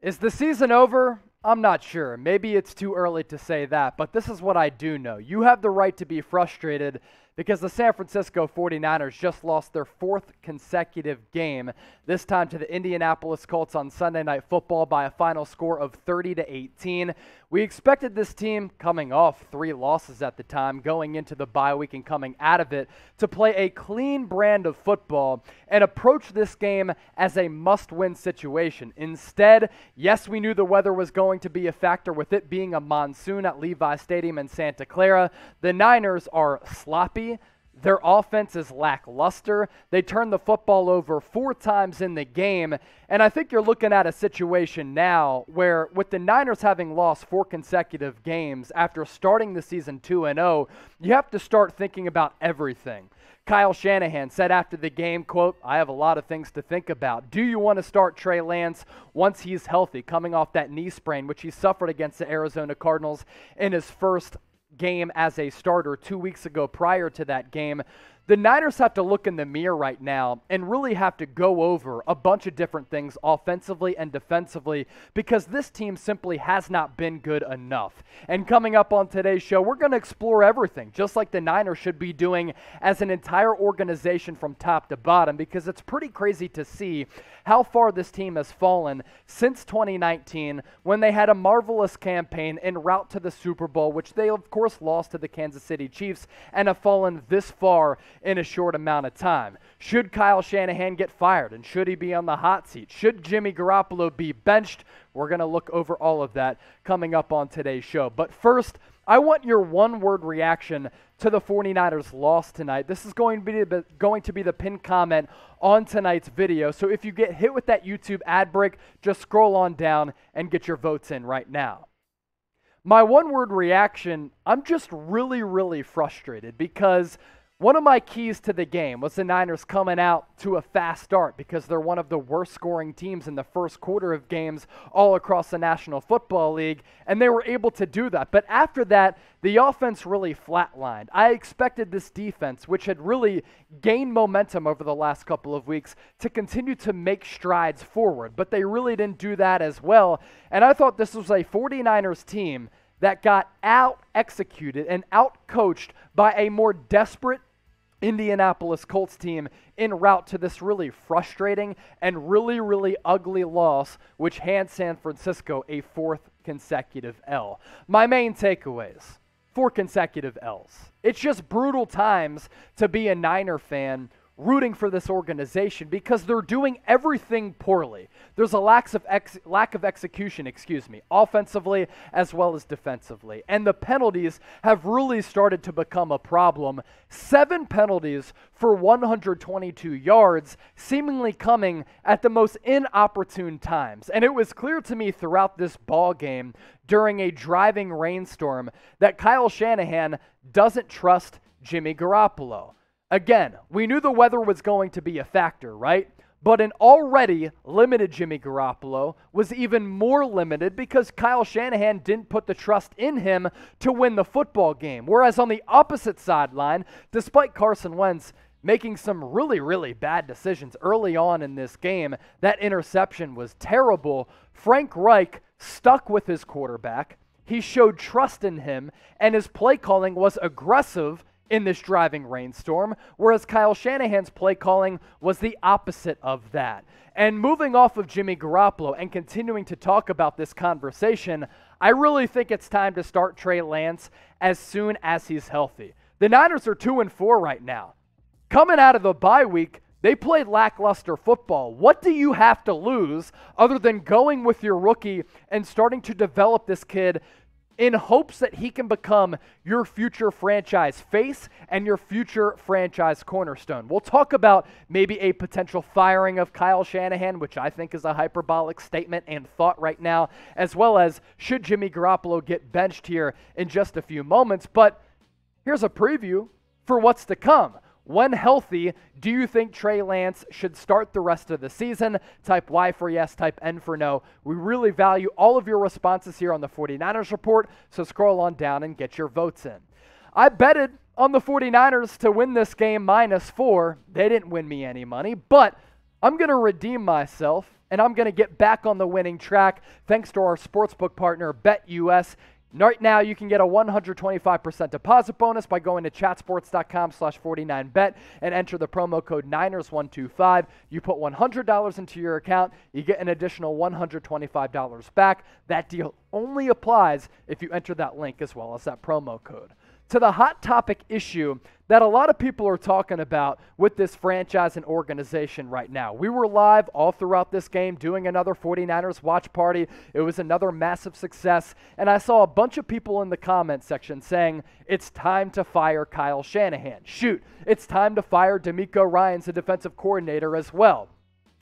Is the season over? I'm not sure. Maybe it's too early to say that, but this is what I do know. You have the right to be frustrated because the San Francisco 49ers just lost their fourth consecutive game, this time to the Indianapolis Colts on Sunday Night Football by a final score of 30 to 18. We expected this team, coming off three losses at the time, going into the bye week and coming out of it, to play a clean brand of football and approach this game as a must win situation. Instead, yes, we knew the weather was going to be a factor with it being a monsoon at Levi Stadium in Santa Clara. The Niners are sloppy. Their offense is lackluster. They turn the football over four times in the game. And I think you're looking at a situation now where, with the Niners having lost four consecutive games after starting the season 2 0, you have to start thinking about everything. Kyle Shanahan said after the game, quote, I have a lot of things to think about. Do you want to start Trey Lance once he's healthy, coming off that knee sprain, which he suffered against the Arizona Cardinals in his first game as a starter two weeks ago prior to that game the Niners have to look in the mirror right now and really have to go over a bunch of different things offensively and defensively because this team simply has not been good enough. And coming up on today's show, we're going to explore everything, just like the Niners should be doing as an entire organization from top to bottom, because it's pretty crazy to see how far this team has fallen since 2019 when they had a marvelous campaign en route to the Super Bowl, which they, of course, lost to the Kansas City Chiefs and have fallen this far in a short amount of time. Should Kyle Shanahan get fired and should he be on the hot seat? Should Jimmy Garoppolo be benched? We're going to look over all of that coming up on today's show. But first, I want your one word reaction to the 49ers loss tonight. This is going to be the, going to be the pinned comment on tonight's video. So if you get hit with that YouTube ad break, just scroll on down and get your votes in right now. My one word reaction, I'm just really really frustrated because one of my keys to the game was the Niners coming out to a fast start because they're one of the worst scoring teams in the first quarter of games all across the National Football League, and they were able to do that. But after that, the offense really flatlined. I expected this defense, which had really gained momentum over the last couple of weeks, to continue to make strides forward, but they really didn't do that as well. And I thought this was a 49ers team that got out executed and out coached by a more desperate Indianapolis Colts team en route to this really frustrating and really, really ugly loss, which hands San Francisco a fourth consecutive L. My main takeaways four consecutive L's. It's just brutal times to be a Niner fan rooting for this organization because they're doing everything poorly. There's a lack of ex- lack of execution, excuse me, offensively as well as defensively. And the penalties have really started to become a problem. 7 penalties for 122 yards, seemingly coming at the most inopportune times. And it was clear to me throughout this ball game during a driving rainstorm that Kyle Shanahan doesn't trust Jimmy Garoppolo. Again, we knew the weather was going to be a factor, right? But an already limited Jimmy Garoppolo was even more limited because Kyle Shanahan didn't put the trust in him to win the football game. Whereas on the opposite sideline, despite Carson Wentz making some really, really bad decisions early on in this game, that interception was terrible. Frank Reich stuck with his quarterback. He showed trust in him, and his play calling was aggressive in this driving rainstorm, whereas Kyle Shanahan's play calling was the opposite of that. And moving off of Jimmy Garoppolo and continuing to talk about this conversation, I really think it's time to start Trey Lance as soon as he's healthy. The Niners are 2 and 4 right now. Coming out of the bye week, they played lackluster football. What do you have to lose other than going with your rookie and starting to develop this kid in hopes that he can become your future franchise face and your future franchise cornerstone. We'll talk about maybe a potential firing of Kyle Shanahan, which I think is a hyperbolic statement and thought right now, as well as should Jimmy Garoppolo get benched here in just a few moments. But here's a preview for what's to come. When healthy, do you think Trey Lance should start the rest of the season? Type Y for yes, type N for no. We really value all of your responses here on the 49ers report, so scroll on down and get your votes in. I betted on the 49ers to win this game minus four. They didn't win me any money, but I'm going to redeem myself and I'm going to get back on the winning track thanks to our sportsbook partner, BetUS. Right now, you can get a 125% deposit bonus by going to chatsports.com slash 49bet and enter the promo code Niners125. You put $100 into your account, you get an additional $125 back. That deal only applies if you enter that link as well as that promo code to the hot topic issue that a lot of people are talking about with this franchise and organization right now. We were live all throughout this game doing another 49ers watch party. It was another massive success. And I saw a bunch of people in the comment section saying, it's time to fire Kyle Shanahan. Shoot, it's time to fire D'Amico Ryans, the defensive coordinator, as well.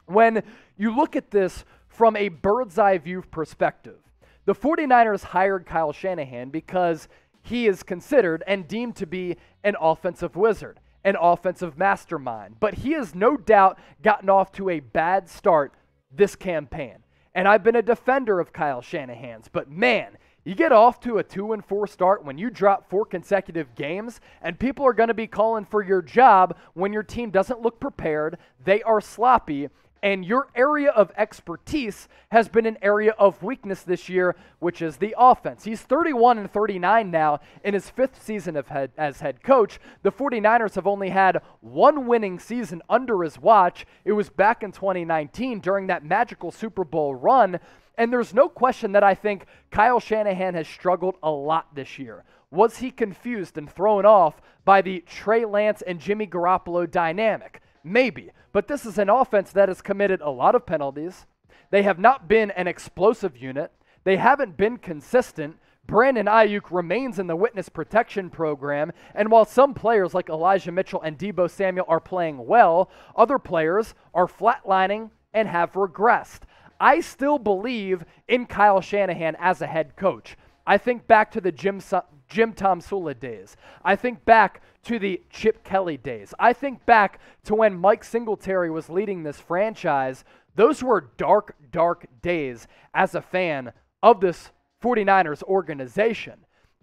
When you look at this from a bird's eye view perspective, the 49ers hired Kyle Shanahan because he is considered and deemed to be an offensive wizard, an offensive mastermind. But he has no doubt gotten off to a bad start this campaign. And I've been a defender of Kyle Shanahan's, but man, you get off to a 2 and 4 start when you drop four consecutive games, and people are going to be calling for your job when your team doesn't look prepared, they are sloppy, and your area of expertise has been an area of weakness this year, which is the offense. He's 31 and 39 now in his fifth season of head, as head coach. The 49ers have only had one winning season under his watch. It was back in 2019 during that magical Super Bowl run. And there's no question that I think Kyle Shanahan has struggled a lot this year. Was he confused and thrown off by the Trey Lance and Jimmy Garoppolo dynamic? Maybe. But this is an offense that has committed a lot of penalties. They have not been an explosive unit. They haven't been consistent. Brandon Ayuk remains in the witness protection program, and while some players like Elijah Mitchell and Debo Samuel are playing well, other players are flatlining and have regressed. I still believe in Kyle Shanahan as a head coach. I think back to the Jim, Jim Tom Sula days. I think back to the Chip Kelly days. I think back to when Mike Singletary was leading this franchise. Those were dark, dark days as a fan of this 49ers organization.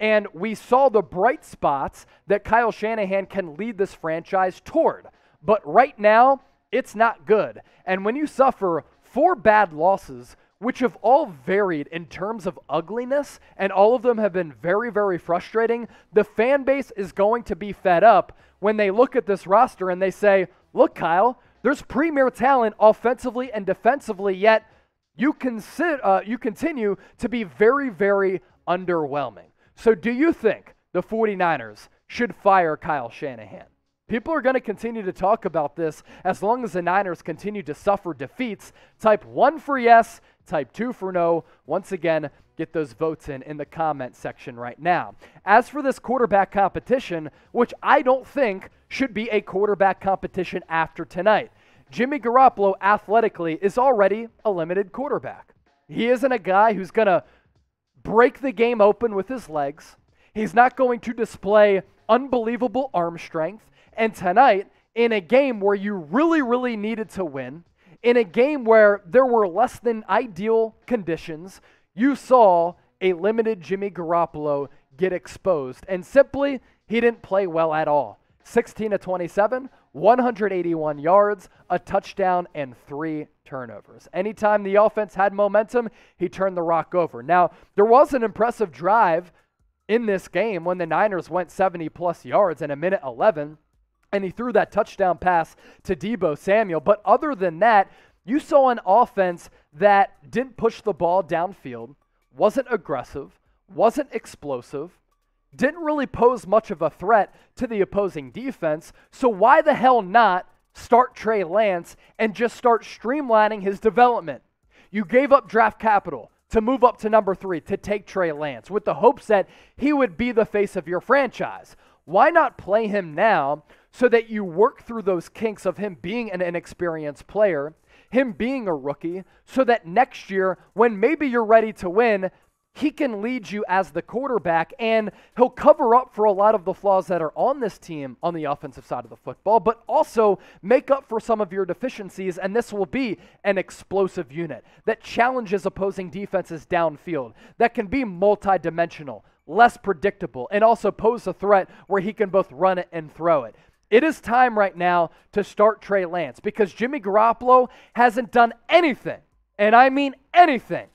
And we saw the bright spots that Kyle Shanahan can lead this franchise toward. But right now, it's not good. And when you suffer four bad losses which have all varied in terms of ugliness, and all of them have been very, very frustrating. The fan base is going to be fed up when they look at this roster and they say, Look, Kyle, there's premier talent offensively and defensively, yet you, consi- uh, you continue to be very, very underwhelming. So, do you think the 49ers should fire Kyle Shanahan? People are going to continue to talk about this as long as the Niners continue to suffer defeats. Type one for yes, type 2 for no. Once again, get those votes in in the comment section right now. As for this quarterback competition, which I don't think should be a quarterback competition after tonight, Jimmy Garoppolo athletically is already a limited quarterback. He isn't a guy who's going to break the game open with his legs. He's not going to display unbelievable arm strength. And tonight, in a game where you really, really needed to win, in a game where there were less than ideal conditions, you saw a limited Jimmy Garoppolo get exposed. And simply, he didn't play well at all. 16 to 27, 181 yards, a touchdown, and three turnovers. Anytime the offense had momentum, he turned the rock over. Now, there was an impressive drive in this game when the Niners went 70 plus yards in a minute 11 and he threw that touchdown pass to Debo Samuel. But other than that, you saw an offense that didn't push the ball downfield, wasn't aggressive, wasn't explosive, didn't really pose much of a threat to the opposing defense. So why the hell not start Trey Lance and just start streamlining his development? You gave up draft capital to move up to number three to take Trey Lance with the hopes that he would be the face of your franchise. Why not play him now so that you work through those kinks of him being an inexperienced player, him being a rookie, so that next year, when maybe you're ready to win, he can lead you as the quarterback and he'll cover up for a lot of the flaws that are on this team on the offensive side of the football, but also make up for some of your deficiencies. And this will be an explosive unit that challenges opposing defenses downfield, that can be multidimensional, less predictable, and also pose a threat where he can both run it and throw it. It is time right now to start Trey Lance because Jimmy Garoppolo hasn't done anything, and I mean anything,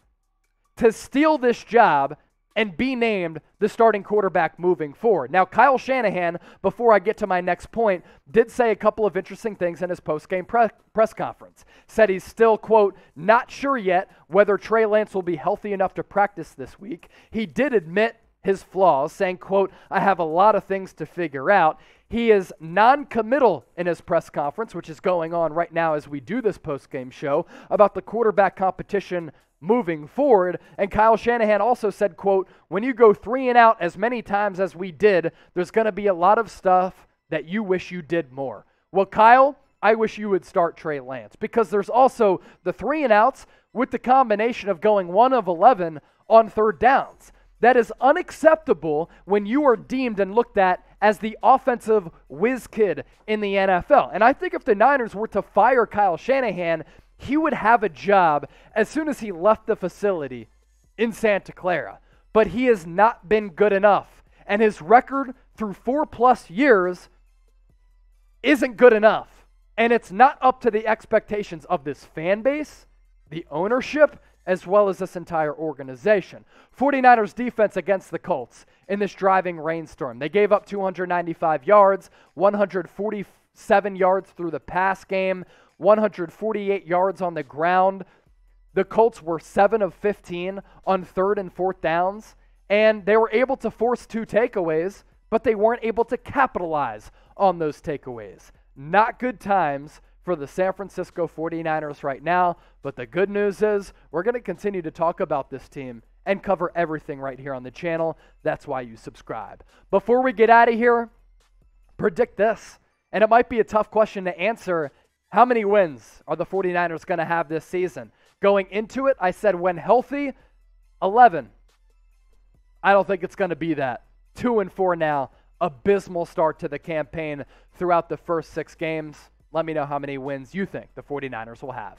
to steal this job and be named the starting quarterback moving forward. Now, Kyle Shanahan, before I get to my next point, did say a couple of interesting things in his post-game pre- press conference. Said he's still, quote, not sure yet whether Trey Lance will be healthy enough to practice this week. He did admit his flaws, saying, quote, I have a lot of things to figure out. He is non committal in his press conference, which is going on right now as we do this post-game show, about the quarterback competition moving forward. And Kyle Shanahan also said, quote, when you go three and out as many times as we did, there's going to be a lot of stuff that you wish you did more. Well, Kyle, I wish you would start Trey Lance because there's also the three and outs with the combination of going one of 11 on third downs. That is unacceptable when you are deemed and looked at as the offensive whiz kid in the NFL. And I think if the Niners were to fire Kyle Shanahan, he would have a job as soon as he left the facility in Santa Clara. But he has not been good enough. And his record through four plus years isn't good enough. And it's not up to the expectations of this fan base, the ownership, as well as this entire organization. 49ers defense against the Colts in this driving rainstorm. They gave up 295 yards, 147 yards through the pass game, 148 yards on the ground. The Colts were 7 of 15 on third and fourth downs, and they were able to force two takeaways, but they weren't able to capitalize on those takeaways. Not good times for the San Francisco 49ers right now. But the good news is we're going to continue to talk about this team and cover everything right here on the channel. That's why you subscribe. Before we get out of here, predict this. And it might be a tough question to answer. How many wins are the 49ers going to have this season? Going into it, I said when healthy, 11. I don't think it's going to be that. 2 and 4 now. Abysmal start to the campaign throughout the first 6 games. Let me know how many wins you think the 49ers will have.